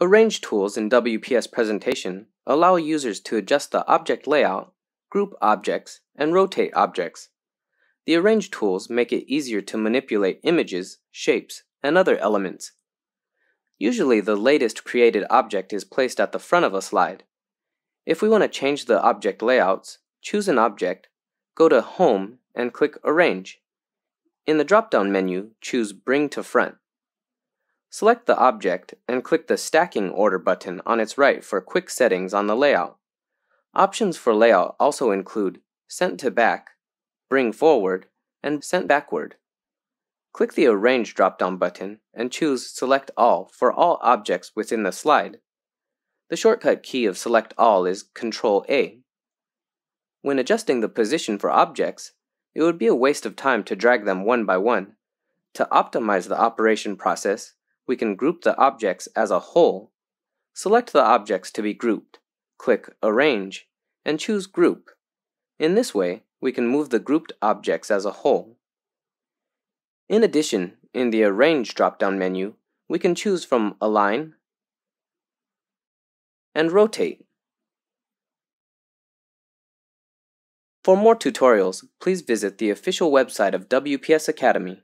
Arrange tools in WPS Presentation allow users to adjust the object layout, group objects, and rotate objects. The Arrange tools make it easier to manipulate images, shapes, and other elements. Usually the latest created object is placed at the front of a slide. If we want to change the object layouts, choose an object, go to Home, and click Arrange. In the drop-down menu, choose Bring to Front. Select the object and click the Stacking Order button on its right for quick settings on the layout. Options for layout also include Sent to Back, Bring Forward, and Sent Backward. Click the Arrange drop-down button and choose Select All for all objects within the slide. The shortcut key of Select All is Ctrl-A. When adjusting the position for objects, it would be a waste of time to drag them one by one. To optimize the operation process, we can group the objects as a whole. Select the objects to be grouped, click Arrange, and choose Group. In this way, we can move the grouped objects as a whole. In addition, in the Arrange drop-down menu, we can choose from Align and Rotate. For more tutorials, please visit the official website of WPS Academy.